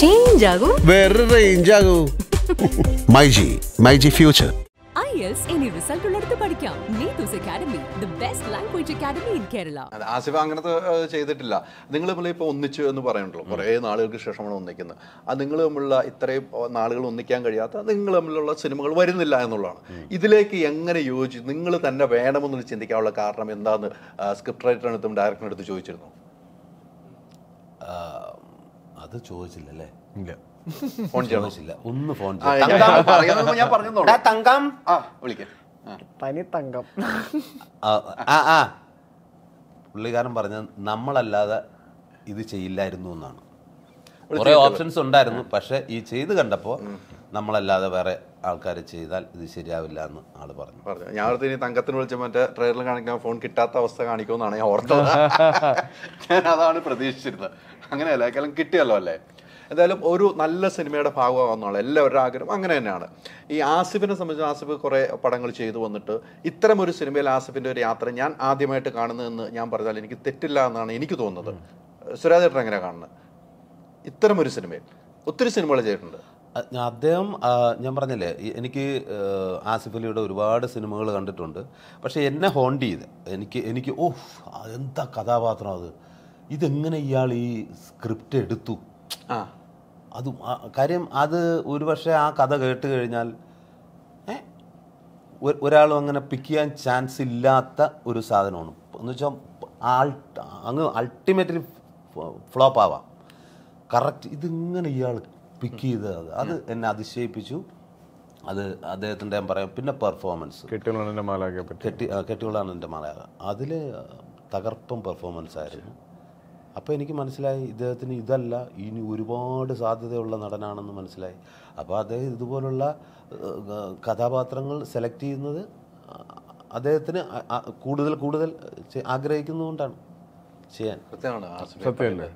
change ആകൂ വേറെ range myG myG future ഇനി റിസൾട്ട് ഉള്ളിടത്ത് പഠിക്കാം Neethus academy the best language academy in Kerala Asifa അങ്ങനത്തെ ചെയ്തിട്ടില്ല നിങ്ങൾ തമ്മിൽ ഇപ്പൊ ഒന്നിച്ചു എന്ന് പറയുന്നുണ്ടല്ലോ കുറെ നാളുകൾക്ക് ശേഷമാണ് ഒന്നിക്കുന്നത് അത് നിങ്ങൾ തമ്മിലുള്ള ഇത്രയും നാളുകൾ ഒന്നിക്കാൻ കഴിയാത്ത നിങ്ങൾ തമ്മിലുള്ള സിനിമകൾ വരുന്നില്ല എന്നുള്ളതാണ് ഇതിലേക്ക് എങ്ങനെ യോജി നിങ്ങൾ തന്നെ വേണമെന്ന് ചിന്തിക്കാനുള്ള കാരണം എന്താന്ന് സ്ക്രിപ്റ്റ് റൈറ്ററിനടുത്തും ഡയറക്ടറിനടുത്തും ചോദിച്ചിരുന്നു അത് ചോദിച്ചില്ലല്ലേ ഇല്ല ഫോൺ ചോദിച്ചില്ല ഒന്ന് ഫോൺ ഞാൻ തങ്കം ആ തങ്കം ആ ആ പുള്ളിക്കാരൻ പറഞ്ഞ നമ്മളല്ലാതെ ഇത് ചെയ്യില്ലായിരുന്നു എന്നാണ് കുറേ ഓപ്ഷൻസ് ഉണ്ടായിരുന്നു പക്ഷെ ഈ ചെയ്ത് കണ്ടപ്പോൾ നമ്മളല്ലാതെ വേറെ ആൾക്കാർ ചെയ്താൽ ഇത് ശരിയാവില്ല എന്ന് ആൾ പറഞ്ഞു പറഞ്ഞു ഞാൻ ഓർത്ത് ഇനി തങ്കത്തിന് വിളിച്ച മറ്റേ ട്രെയിലർ കാണിക്കാൻ ഫോൺ കിട്ടാത്ത അവസ്ഥ കാണിക്കുമെന്നാണ് ഞാൻ ഓർത്തത് ഞാൻ അതാണ് പ്രതീക്ഷിച്ചിരുന്നത് അങ്ങനെയല്ല കാരണം കിട്ടിയല്ലോ അല്ലേ എന്തായാലും ഒരു നല്ല സിനിമയുടെ ഭാഗമാകുന്നതാണ് എല്ലാവരുടെ ആഗ്രഹം അങ്ങനെ തന്നെയാണ് ഈ ആസിഫിനെ സംബന്ധിച്ച് ആസിഫ് കുറേ പടങ്ങൾ ചെയ്തു വന്നിട്ട് ഇത്തരം ഒരു സിനിമയിൽ ആസിഫിൻ്റെ ഒരു യാത്ര ഞാൻ ആദ്യമായിട്ട് കാണുന്നതെന്ന് ഞാൻ പറഞ്ഞാൽ എനിക്ക് തെറ്റില്ല എന്നാണ് എനിക്ക് തോന്നുന്നത് സുരാജേട്ടൻ എങ്ങനെയാണ് കാണുന്നത് ഇത്തരം ഒരു സിനിമയിൽ ഒത്തിരി സിനിമകൾ ചെയ്തിട്ടുണ്ട് അദ്ദേഹം ഞാൻ പറഞ്ഞില്ലേ എനിക്ക് ആസിഫ് അലിയുടെ ഒരുപാട് സിനിമകൾ കണ്ടിട്ടുണ്ട് പക്ഷേ എന്നെ ഹോണ്ട് ചെയ്ത് എനിക്ക് എനിക്ക് ഓ എന്താ കഥാപാത്രം അത് ഇതെങ്ങനെ ഇയാൾ ഈ സ്ക്രിപ്റ്റ് എടുത്തു ആ അത് കാര്യം അത് ഒരുപക്ഷെ ആ കഥ കേട്ട് കഴിഞ്ഞാൽ ഒരാളും അങ്ങനെ പിക്ക് ചെയ്യാൻ ചാൻസ് ഇല്ലാത്ത ഒരു സാധനമാണ് എന്ന് വെച്ചാൽ അങ്ങ് അൾട്ടിമേറ്റ്ലി ഫ്ലോപ്പ് ആവാം കറക്റ്റ് ഇതിങ്ങനെ ഇയാൾ പിക്ക് ചെയ്തത് അത് എന്നെ അതിശയിപ്പിച്ചു അത് അദ്ദേഹത്തിൻ്റെ ഞാൻ പറയാം പിന്നെ പെർഫോമൻസ് കെട്ടിയുള്ളാണെൻ്റെ മാലാക കെട്ടി കെട്ടിയുള്ളാണെൻ്റെ മാലാക അതിൽ തകർപ്പം പെർഫോമൻസ് ആയിരുന്നു അപ്പോൾ എനിക്ക് മനസ്സിലായി ഇദ്ദേഹത്തിന് ഇതല്ല ഇനി ഒരുപാട് സാധ്യതയുള്ള നടനാണെന്ന് മനസ്സിലായി അപ്പോൾ അദ്ദേഹം ഇതുപോലുള്ള കഥാപാത്രങ്ങൾ സെലക്ട് ചെയ്യുന്നത് അദ്ദേഹത്തിന് കൂടുതൽ കൂടുതൽ ആഗ്രഹിക്കുന്നതുകൊണ്ടാണ് ചെയ്യാൻ സത്യമാണ് സത്യമല്ലേ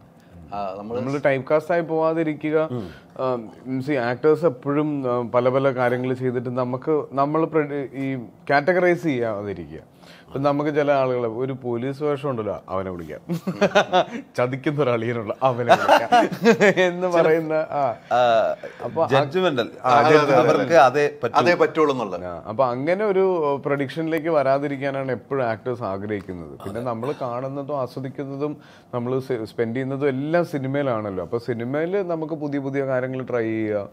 നമ്മൾ ടൈപ്പ് കാസ്റ്റ് ആയി പോവാതിരിക്കുക ആക്ടേഴ്സ് എപ്പോഴും പല പല കാര്യങ്ങൾ ചെയ്തിട്ട് നമുക്ക് നമ്മൾ ഈ കാറ്റഗറൈസ് ചെയ്യാതിരിക്കുക നമുക്ക് ചില ആളുകളെ ഒരു പോലീസ് വേഷം ഉണ്ടല്ലോ അവനെ വിളിക്കാം ചതിക്കുന്ന ഒരാളിയനുള്ള അവനെ വിളിക്കാം എന്ന് പറയുന്ന അതേ അപ്പൊ അങ്ങനെ ഒരു പ്രഡിക്ഷനിലേക്ക് വരാതിരിക്കാനാണ് എപ്പോഴും ആക്ടേഴ്സ് ആഗ്രഹിക്കുന്നത് പിന്നെ നമ്മൾ കാണുന്നതും ആസ്വദിക്കുന്നതും നമ്മൾ സ്പെൻഡ് ചെയ്യുന്നതും എല്ലാം സിനിമയിലാണല്ലോ അപ്പൊ സിനിമയിൽ നമുക്ക് പുതിയ പുതിയ കാര്യങ്ങൾ ട്രൈ ചെയ്യുക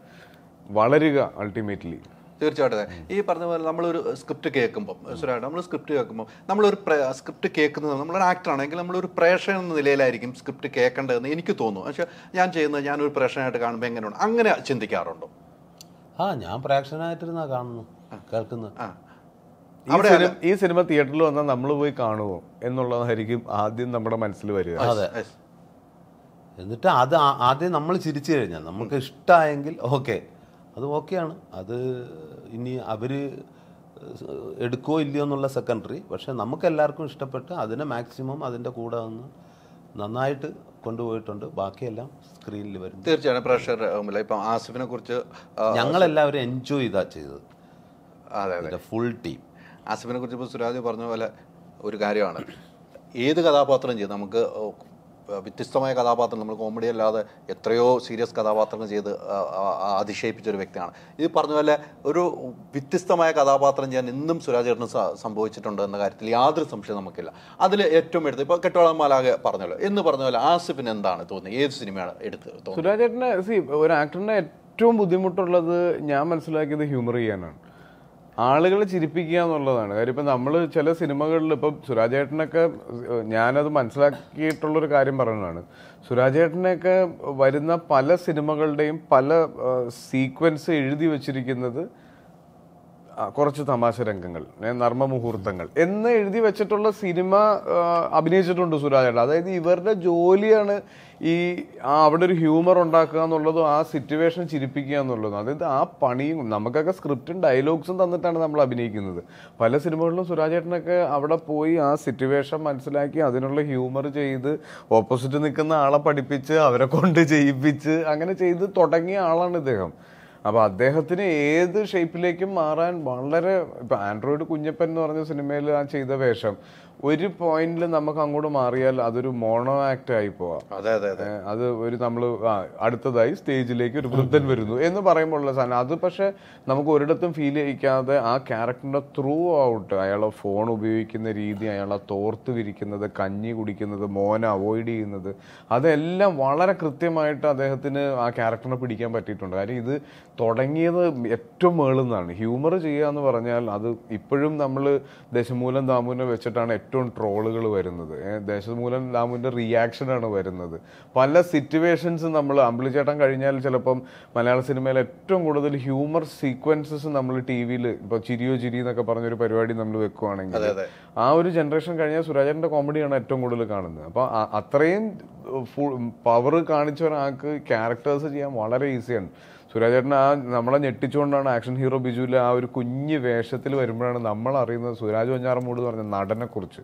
വളരുക അൾട്ടിമേറ്റ്ലി തീർച്ചയായിട്ടും ഈ പറഞ്ഞ പോലെ നമ്മളൊരു സ്ക്രിപ്റ്റ് കേൾക്കുമ്പോൾ സുരായിട്ട് നമ്മൾ സ്ക്രിപ്റ്റ് കേൾക്കുമ്പോൾ നമ്മളൊരു സ്ക്രിപ്റ്റ് കേൾക്കുന്നത് നമ്മളൊരു ആണെങ്കിൽ നമ്മളൊരു പ്രേക്ഷകൻ എന്ന നിലയിലായിരിക്കും സ്ക്രിപ്റ്റ് കേൾക്കേണ്ടതെന്ന് എനിക്ക് തോന്നുന്നു പക്ഷേ ഞാൻ ചെയ്യുന്നത് ഞാനൊരു പ്രേക്ഷകനായിട്ട് കാണുമ്പോൾ എങ്ങനെയാണ് അങ്ങനെ ചിന്തിക്കാറുണ്ടോ ആ ഞാൻ പ്രേക്ഷകനായിട്ടിരുന്നാ കാണുന്നു കേൾക്കുന്നു അവിടെ ഈ സിനിമ തിയേറ്ററിൽ വന്നാൽ നമ്മൾ പോയി കാണുമോ എന്നുള്ളതായിരിക്കും ആദ്യം നമ്മുടെ മനസ്സിൽ വരിക അതെ എന്നിട്ട് അത് ആദ്യം നമ്മൾ ചിരിച്ചു കഴിഞ്ഞാൽ നമുക്ക് ഇഷ്ടമായെങ്കിൽ ഓക്കെ അത് ഓക്കെയാണ് അത് ഇനി അവർ എടുക്കോ ഇല്ലയോ എന്നുള്ള സെക്കൻഡറി പക്ഷേ നമുക്ക് എല്ലാവർക്കും ഇഷ്ടപ്പെട്ട് അതിനെ മാക്സിമം അതിൻ്റെ കൂടെ നിന്ന് നന്നായിട്ട് കൊണ്ടുപോയിട്ടുണ്ട് ബാക്കിയെല്ലാം സ്ക്രീനിൽ വരും തീർച്ചയായും പ്രഷർ ഇപ്പം ആസിഫിനെ കുറിച്ച് ഞങ്ങളെല്ലാവരും എൻജോയ് ചെയ്താ ചെയ്തത് അതെ അതെ ഫുൾ ടീം ആസിഫിനെ കുറിച്ച് ഇപ്പോൾ സുരാജ് പറഞ്ഞ പോലെ ഒരു കാര്യമാണ് ഏത് കഥാപാത്രം ചെയ്ത് നമുക്ക് വ്യത്യസ്തമായ കഥാപാത്രം നമ്മൾ കോമഡി അല്ലാതെ എത്രയോ സീരിയസ് കഥാപാത്രങ്ങൾ ചെയ്ത് അതിശയിപ്പിച്ച ഒരു വ്യക്തിയാണ് ഇത് പറഞ്ഞ പോലെ ഒരു വ്യത്യസ്തമായ കഥാപാത്രം ചെയ്യാൻ എന്നും സുരാജേട്ടന് സംഭവിച്ചിട്ടുണ്ട് എന്ന കാര്യത്തിൽ യാതൊരു സംശയം നമുക്കില്ല അതിൽ ഏറ്റവും എടുത്ത് ഇപ്പോൾ കെട്ടോളം മാലാകെ പറഞ്ഞല്ലോ എന്ന് പറഞ്ഞ പോലെ ആസിഫിന് എന്താണ് തോന്നുന്നത് ഏത് സിനിമയാണ് എടുത്ത് സുരാജേട്ടന് ഒരു ആക്ടറിന് ഏറ്റവും ബുദ്ധിമുട്ടുള്ളത് ഞാൻ മനസ്സിലാക്കിയത് ഹ്യൂമർ ചെയ്യാനാണ് ആളുകളെ ചിരിപ്പിക്കുക എന്നുള്ളതാണ് കാര്യം ഇപ്പം നമ്മൾ ചില സിനിമകളിൽ ഇപ്പം സുരാജേട്ടനൊക്കെ ഞാനത് മനസ്സിലാക്കിയിട്ടുള്ളൊരു കാര്യം പറയുന്നതാണ് സുരാജേട്ടനൊക്കെ വരുന്ന പല സിനിമകളുടെയും പല സീക്വൻസ് എഴുതി വെച്ചിരിക്കുന്നത് കുറച്ച് തമാശ രംഗങ്ങൾ നർമ്മ മുഹൂർത്തങ്ങൾ എന്ന് എഴുതി വെച്ചിട്ടുള്ള സിനിമ അഭിനയിച്ചിട്ടുണ്ട് സുരാജേട്ട അതായത് ഇവരുടെ ജോലിയാണ് ഈ ആ അവിടെ ഒരു ഹ്യൂമർ ഉണ്ടാക്കുക എന്നുള്ളതും ആ സിറ്റുവേഷൻ ചിരിപ്പിക്കുക എന്നുള്ളതും അതായത് ആ പണിയും നമുക്കൊക്കെ സ്ക്രിപ്റ്റും ഡയലോഗ്സും തന്നിട്ടാണ് നമ്മൾ അഭിനയിക്കുന്നത് പല സിനിമകളിലും സുരാജേട്ടനൊക്കെ അവിടെ പോയി ആ സിറ്റുവേഷൻ മനസ്സിലാക്കി അതിനുള്ള ഹ്യൂമർ ചെയ്ത് ഓപ്പോസിറ്റ് നിൽക്കുന്ന ആളെ പഠിപ്പിച്ച് അവരെ കൊണ്ട് ചെയ്യിപ്പിച്ച് അങ്ങനെ ചെയ്ത് തുടങ്ങിയ ആളാണ് ഇദ്ദേഹം അപ്പോൾ അദ്ദേഹത്തിന് ഏത് ഷേപ്പിലേക്കും മാറാൻ വളരെ ഇപ്പൊ ആൻഡ്രോയിഡ് കുഞ്ഞപ്പൻ എന്ന് പറഞ്ഞ സിനിമയിൽ ആ ചെയ്ത വേഷം ഒരു പോയിന്റിൽ നമുക്ക് അങ്ങോട്ട് മാറിയാൽ അതൊരു മോണോ ആക്ട് ആയി പോവാം അതെ അതെ അത് ഒരു നമ്മൾ അടുത്തതായി സ്റ്റേജിലേക്ക് ഒരു വൃദ്ധൻ വരുന്നു എന്ന് പറയുമ്പോഴുള്ള സാധനം അത് പക്ഷെ നമുക്ക് ഒരിടത്തും ഫീൽ ചെയ്യിക്കാതെ ആ ക്യാരക്ടറിന്റെ ത്രൂ ഔട്ട് അയാളെ ഫോൺ ഉപയോഗിക്കുന്ന രീതി അയാളെ തോർത്ത് വിരിക്കുന്നത് കഞ്ഞി കുടിക്കുന്നത് മോന അവോയ്ഡ് ചെയ്യുന്നത് അതെല്ലാം വളരെ കൃത്യമായിട്ട് അദ്ദേഹത്തിന് ആ ക്യാരക്ടറിനെ പിടിക്കാൻ പറ്റിയിട്ടുണ്ട് കാര്യം ഇത് തുടങ്ങിയത് ഏറ്റവും മേളുന്നതാണ് ഹ്യൂമർ ചെയ്യുക എന്ന് പറഞ്ഞാൽ അത് ഇപ്പോഴും നമ്മൾ ദശമൂലം ദാമൂലം വെച്ചിട്ടാണ് ഏറ്റവും ട്രോളുകൾ വരുന്നത് ദേശമൂലം ദാമുവിൻ്റെ റിയാക്ഷനാണ് വരുന്നത് പല സിറ്റുവേഷൻസ് നമ്മൾ അമ്പിളിച്ചേട്ടൻ കഴിഞ്ഞാൽ ചിലപ്പം മലയാള സിനിമയിൽ ഏറ്റവും കൂടുതൽ ഹ്യൂമർ സീക്വൻസസ് നമ്മൾ ടി വിയിൽ ഇപ്പോൾ ചിരിയോ ചിരി എന്നൊക്കെ പറഞ്ഞൊരു പരിപാടി നമ്മൾ വെക്കുവാണെങ്കിൽ ആ ഒരു ജനറേഷൻ കഴിഞ്ഞാൽ സുരാജേട്ടൻ്റെ കോമഡിയാണ് ഏറ്റവും കൂടുതൽ കാണുന്നത് അപ്പോൾ അത്രയും ഫുൾ പവർ കാണിച്ച ഒരാൾക്ക് ക്യാരക്ടേഴ്സ് ചെയ്യാൻ വളരെ ഈസിയാണ് സുരാജേട്ടൻ ആ നമ്മളെ ഞെട്ടിച്ചുകൊണ്ടാണ് ആക്ഷൻ ഹീറോ ബിജുവിൽ ആ ഒരു കുഞ്ഞ് വേഷത്തിൽ വരുമ്പോഴാണ് നമ്മൾ അറിയുന്നത് സുരാജ് എന്ന് പറഞ്ഞ നടനെക്കുറിച്ച്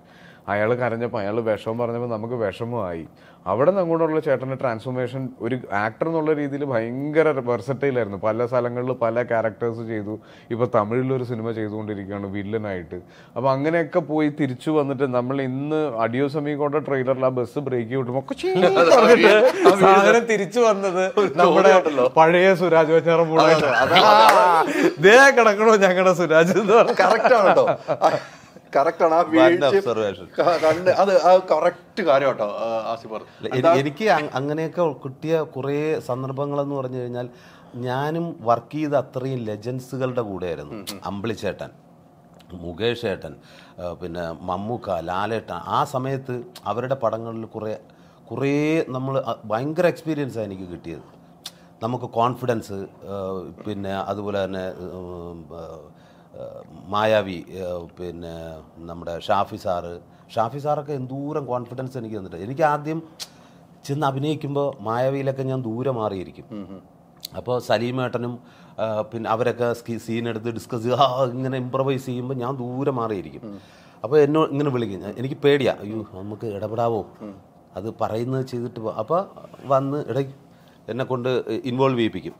അയാൾ കരഞ്ഞപ്പോൾ അയാൾ വിഷമം പറഞ്ഞപ്പോൾ നമുക്ക് വിഷമമായി അവിടെ നിന്ന് അങ്ങോട്ടുള്ള ചേട്ടൻ്റെ ട്രാൻസ്ഫോർമേഷൻ ഒരു ആക്ടർ എന്നുള്ള രീതിയിൽ ഭയങ്കര വെർസറ്റൈലായിരുന്നു പല സ്ഥലങ്ങളിൽ പല ക്യാരക്ടേഴ്സ് ചെയ്തു ഇപ്പോൾ തമിഴിലൊരു സിനിമ ചെയ്തുകൊണ്ടിരിക്കുകയാണ് വില്ലനായിട്ട് അപ്പോൾ അങ്ങനെയൊക്കെ പോയി തിരിച്ചു വന്നിട്ട് നമ്മൾ ഇന്ന് അടിയോ സമീകോട്ട ട്രെയിലറിൽ ആ ബസ് ബ്രേക്ക് കിട്ടുമ്പോൾ തിരിച്ചു വന്നത് നമ്മുടെ പഴയ സുര സുരാജ് കിടക്കണോ ഞങ്ങളുടെ സുരാജ് എന്ന് കറക്റ്റ് എനിക്ക് അങ്ങനെയൊക്കെ കിട്ടിയ കുറേ എന്ന് പറഞ്ഞു കഴിഞ്ഞാൽ ഞാനും വർക്ക് ചെയ്ത അത്രയും ലെജൻസുകളുടെ കൂടെയായിരുന്നു അമ്പിളിച്ചേട്ടൻ മുകേഷ് ഏട്ടൻ പിന്നെ മമ്മൂക്ക ലാലേട്ടൻ ആ സമയത്ത് അവരുടെ പടങ്ങളിൽ കുറേ കുറേ നമ്മൾ ഭയങ്കര എക്സ്പീരിയൻസാണ് എനിക്ക് കിട്ടിയത് നമുക്ക് കോൺഫിഡൻസ് പിന്നെ അതുപോലെ തന്നെ മായാവി പിന്നെ നമ്മുടെ ഷാഫി സാറ് ഷാഫി സാറൊക്കെ എന്തൂരം കോൺഫിഡൻസ് എനിക്ക് തന്നിട്ടുണ്ട് എനിക്ക് ആദ്യം ചെന്ന് അഭിനയിക്കുമ്പോൾ മായാവിയിലൊക്കെ ഞാൻ ദൂരെ മാറിയിരിക്കും അപ്പോൾ സലീമേട്ടനും പിന്നെ അവരൊക്കെ സീൻ എടുത്ത് ഡിസ്കസ് ചെയ്യുക ഇങ്ങനെ ഇമ്പ്രവൈസ് ചെയ്യുമ്പോൾ ഞാൻ ദൂരെ മാറിയിരിക്കും അപ്പോൾ എന്നെ ഇങ്ങനെ വിളിക്കും എനിക്ക് പേടിയാ അയ്യോ നമുക്ക് ഇടപെടാവോ അത് പറയുന്നത് ചെയ്തിട്ട് അപ്പോൾ വന്ന് ഇടയ്ക്ക് എന്നെ കൊണ്ട് ഇൻവോൾവ് ചെയ്യിപ്പിക്കും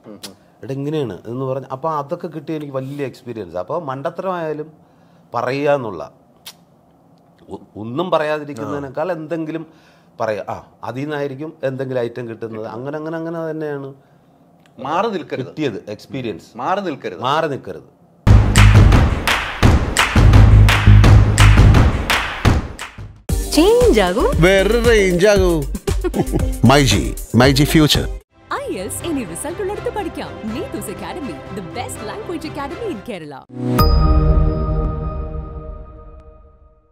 എടാ ഇങ്ങനെയാണ് എന്ന് പറഞ്ഞ് അപ്പോൾ അതൊക്കെ കിട്ടിയ എനിക്ക് വലിയ എക്സ്പീരിയൻസ് അപ്പോൾ മണ്ടത്തരമായാലും പറയുക എന്നുള്ള ഒന്നും പറയാതിരിക്കുന്നതിനേക്കാൾ എന്തെങ്കിലും പറയുക ആ അതിൽ നിന്നായിരിക്കും എന്തെങ്കിലും ഐറ്റം കിട്ടുന്നത് അങ്ങനെ അങ്ങനെ അങ്ങനെ തന്നെയാണ് മാറി നിൽക്കരുത് കിട്ടിയത് എക്സ്പീരിയൻസ് മാറി നിൽക്കരുത് മാറി നിൽക്കരുത് ചേഞ്ച് ആകൂ വേറൊരു റേഞ്ച് ആകൂ മൈജി മൈജി ഫ്യൂച്ചർ IELTS ഇനി റിസൾട്ട് ഉള്ളിടത്ത് പഠിക്കാം Neethus academy the best language academy in Kerala